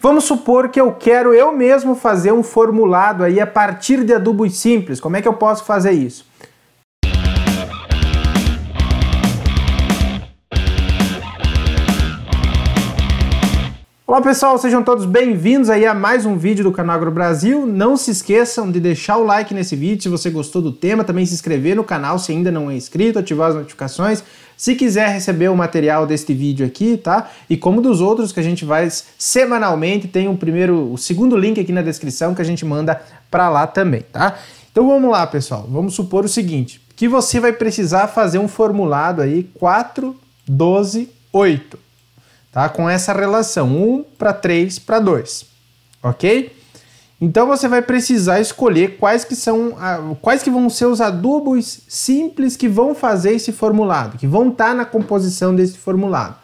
Vamos supor que eu quero eu mesmo fazer um formulado aí a partir de adubos simples. Como é que eu posso fazer isso? Olá pessoal, sejam todos bem-vindos aí a mais um vídeo do canal Agro Brasil. Não se esqueçam de deixar o like nesse vídeo se você gostou do tema, também se inscrever no canal se ainda não é inscrito, ativar as notificações. Se quiser receber o material deste vídeo aqui, tá? E como dos outros que a gente vai semanalmente, tem o primeiro, o segundo link aqui na descrição que a gente manda para lá também, tá? Então vamos lá, pessoal. Vamos supor o seguinte, que você vai precisar fazer um formulado aí 4128 tá? Com essa relação 1 para 3 para 2, ok? Então você vai precisar escolher quais que são, quais que vão ser os adubos simples que vão fazer esse formulado, que vão estar tá na composição desse formulado.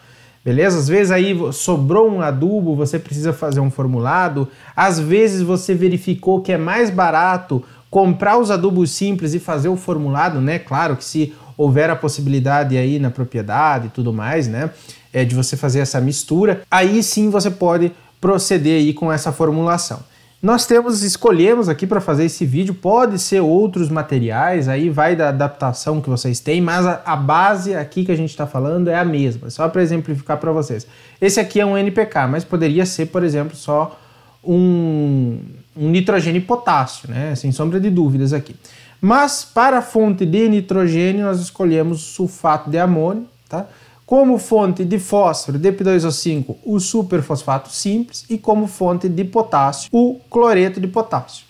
Beleza? Às vezes aí sobrou um adubo, você precisa fazer um formulado. Às vezes você verificou que é mais barato comprar os adubos simples e fazer o formulado, né? Claro que se houver a possibilidade aí na propriedade e tudo mais, né? É de você fazer essa mistura, aí sim você pode proceder aí com essa formulação. Nós temos, escolhemos aqui para fazer esse vídeo, pode ser outros materiais, aí vai da adaptação que vocês têm, mas a, a base aqui que a gente está falando é a mesma, só para exemplificar para vocês. Esse aqui é um NPK, mas poderia ser, por exemplo, só um, um nitrogênio e potássio, né? sem sombra de dúvidas aqui. Mas para a fonte de nitrogênio nós escolhemos sulfato de amônio, tá? Como fonte de fósforo, DP2O5, o superfosfato simples e como fonte de potássio, o cloreto de potássio.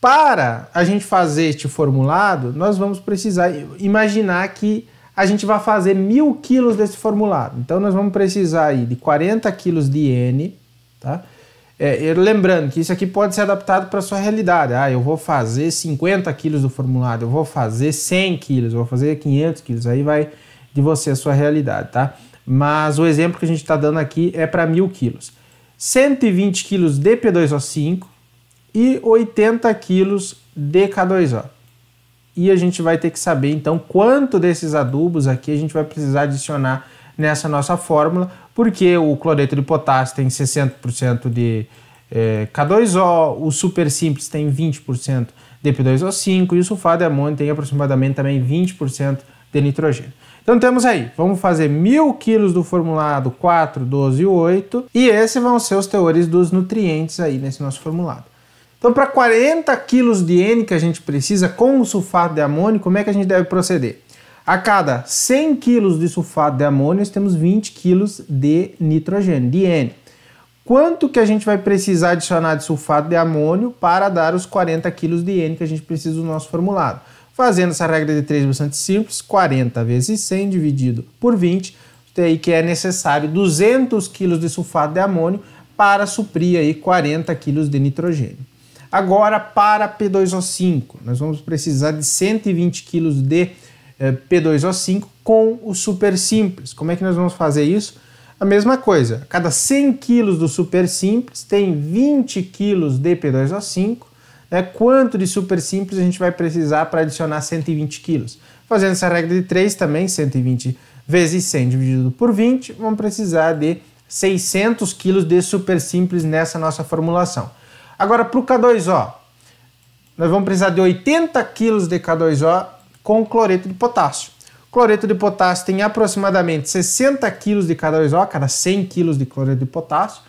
Para a gente fazer este formulado, nós vamos precisar imaginar que a gente vai fazer mil quilos desse formulado. Então nós vamos precisar aí de 40 quilos de N, tá? É, lembrando que isso aqui pode ser adaptado para sua realidade. Ah, eu vou fazer 50 quilos do formulário, eu vou fazer 100 quilos, eu vou fazer 500 quilos. Aí vai de você a sua realidade, tá? Mas o exemplo que a gente está dando aqui é para 1.000 quilos. 120 quilos de P2O5 e 80 quilos de K2O. E a gente vai ter que saber, então, quanto desses adubos aqui a gente vai precisar adicionar nessa nossa fórmula, porque o cloreto de potássio tem 60% de eh, é, K2O, o super simples tem 20% de P2O5 e o sulfato de amônio tem aproximadamente também 20% de nitrogênio. Então temos aí, vamos fazer mil quilos do formulado 4, 12 e 8 e esses vão ser os teores dos nutrientes aí nesse nosso formulado. Então para 40 quilos de N que a gente precisa com o sulfato de amônio, como é que a gente deve proceder? A cada 100 kg de sulfato de amônio, nós temos 20 kg de nitrogênio, de N. Quanto que a gente vai precisar adicionar de sulfato de amônio para dar os 40 kg de N que a gente precisa do nosso formulado? Fazendo essa regra de 3 bastante simples, 40 vezes 100 dividido por 20, tem aí que é necessário 200 kg de sulfato de amônio para suprir aí 40 kg de nitrogênio. Agora, para P2O5, nós vamos precisar de 120 kg de é, P2O5 com o super simples. Como é que nós vamos fazer isso? A mesma coisa, cada 100 quilos do super simples tem 20 quilos de P2O5. Né? Quanto de super simples a gente vai precisar para adicionar 120 quilos? Fazendo essa regra de 3 também, 120 vezes 100 dividido por 20, vamos precisar de 600 quilos de super simples nessa nossa formulação. Agora, para o K2O, nós vamos precisar de 80 quilos de K2O com cloreto de potássio. Cloreto de potássio tem aproximadamente 60 kg de cada 2 cada 100 kg de cloreto de potássio.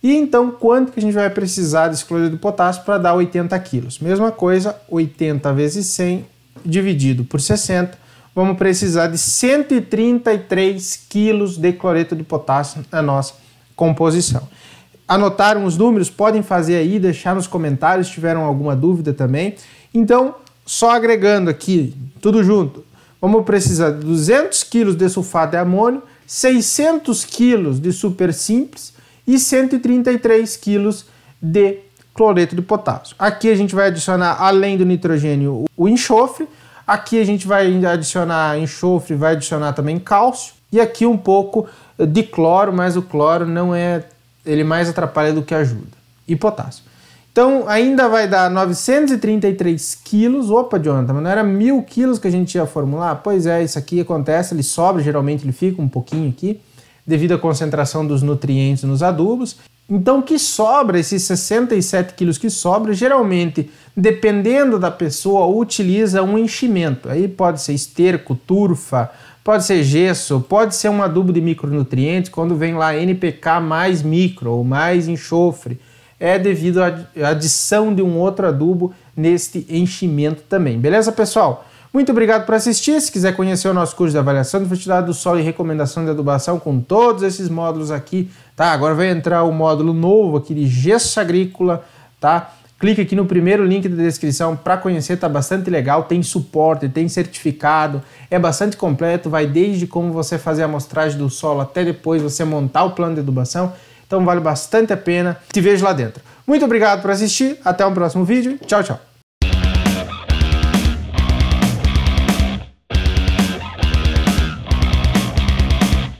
E então, quanto que a gente vai precisar desse cloreto de potássio para dar 80 kg? Mesma coisa, 80 vezes 100 dividido por 60, vamos precisar de 133 quilos de cloreto de potássio na nossa composição. Anotaram os números? Podem fazer aí, deixar nos comentários se tiveram alguma dúvida também. Então, só agregando aqui, tudo junto, vamos precisar de 200 quilos de sulfato de amônio, 600 quilos de super simples e 133 quilos de cloreto de potássio. Aqui a gente vai adicionar, além do nitrogênio, o enxofre. Aqui a gente vai adicionar enxofre, vai adicionar também cálcio. E aqui um pouco de cloro, mas o cloro não é... Ele mais atrapalha do que ajuda. E potássio. Então, ainda vai dar 933 quilos. Opa, Jonathan, mas não era mil quilos que a gente ia formular? Pois é, isso aqui acontece, ele sobra, geralmente ele fica um pouquinho aqui, devido à concentração dos nutrientes nos adubos. Então, que sobra, esses 67 quilos que sobra, geralmente, dependendo da pessoa, utiliza um enchimento. Aí pode ser esterco, turfa, pode ser gesso, pode ser um adubo de micronutrientes, quando vem lá NPK mais micro ou mais enxofre é devido à adição de um outro adubo neste enchimento também. Beleza, pessoal? Muito obrigado por assistir. Se quiser conhecer o nosso curso de avaliação de fertilidade do solo e recomendação de adubação com todos esses módulos aqui, tá? Agora vai entrar o módulo novo aqui de gesso agrícola, tá? Clique aqui no primeiro link da descrição para conhecer, tá bastante legal, tem suporte, tem certificado, é bastante completo, vai desde como você fazer a amostragem do solo até depois você montar o plano de adubação. Então vale bastante a pena. Te vejo lá dentro. Muito obrigado por assistir. Até o um próximo vídeo. Tchau, tchau.